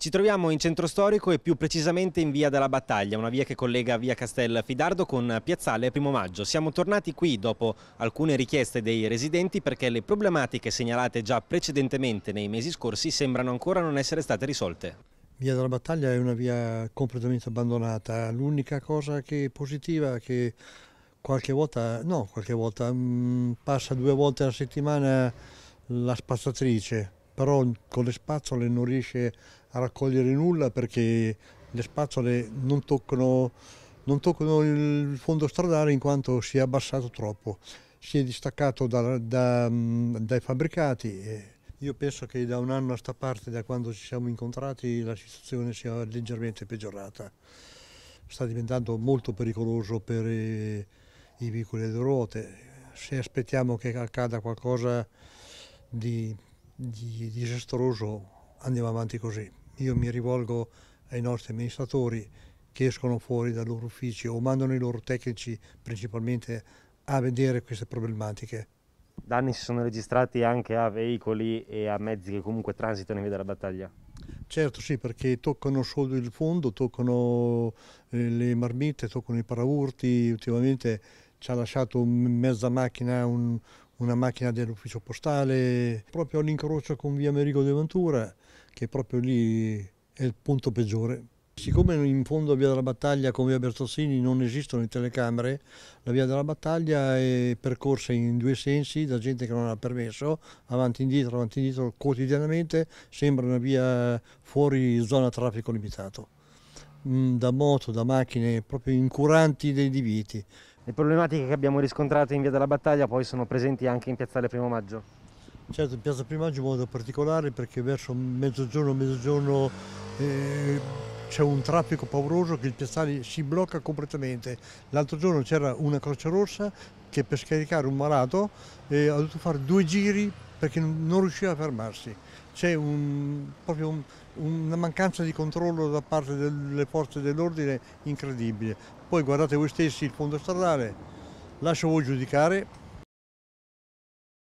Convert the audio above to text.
Ci troviamo in centro storico e più precisamente in via della Battaglia, una via che collega via Castel Fidardo con Piazzale Primo Maggio. Siamo tornati qui dopo alcune richieste dei residenti perché le problematiche segnalate già precedentemente nei mesi scorsi sembrano ancora non essere state risolte. Via della Battaglia è una via completamente abbandonata, l'unica cosa che è positiva è che qualche volta, no qualche volta, mm, passa due volte alla settimana la spazzatrice però con le spazzole non riesce a raccogliere nulla perché le spazzole non toccano, non toccano il fondo stradale in quanto si è abbassato troppo, si è distaccato da, da, dai fabbricati. Io penso che da un anno a sta parte, da quando ci siamo incontrati, la situazione sia leggermente peggiorata. Sta diventando molto pericoloso per i, i veicoli e le ruote. Se aspettiamo che accada qualcosa di di disastroso andiamo avanti così. Io mi rivolgo ai nostri amministratori che escono fuori dal loro ufficio o mandano i loro tecnici principalmente a vedere queste problematiche. Danni si sono registrati anche a veicoli e a mezzi che comunque transitano in via della battaglia? Certo sì, perché toccano solo il fondo, toccano eh, le marmitte, toccano i paraurti, ultimamente ci ha lasciato in mezza macchina un, una macchina dell'ufficio postale, proprio all'incrocio con via Merigo De Ventura, che proprio lì è il punto peggiore. Siccome in fondo a Via della Battaglia con Via Bertossini non esistono le telecamere, la Via della Battaglia è percorsa in due sensi da gente che non ha permesso, avanti e indietro, avanti e indietro quotidianamente, sembra una via fuori zona traffico limitato, mm, da moto, da macchine, proprio incuranti dei divieti. Le problematiche che abbiamo riscontrato in via della battaglia poi sono presenti anche in piazzale Primo Maggio. Certo, in piazza Primo Maggio in modo particolare perché verso mezzogiorno, mezzogiorno eh, c'è un traffico pauroso che il piazzale si blocca completamente. L'altro giorno c'era una croce rossa che per scaricare un malato eh, ha dovuto fare due giri perché non riusciva a fermarsi. C'è un, proprio un, una mancanza di controllo da parte delle forze dell'ordine incredibile. Poi guardate voi stessi il fondo stradale, lascio voi giudicare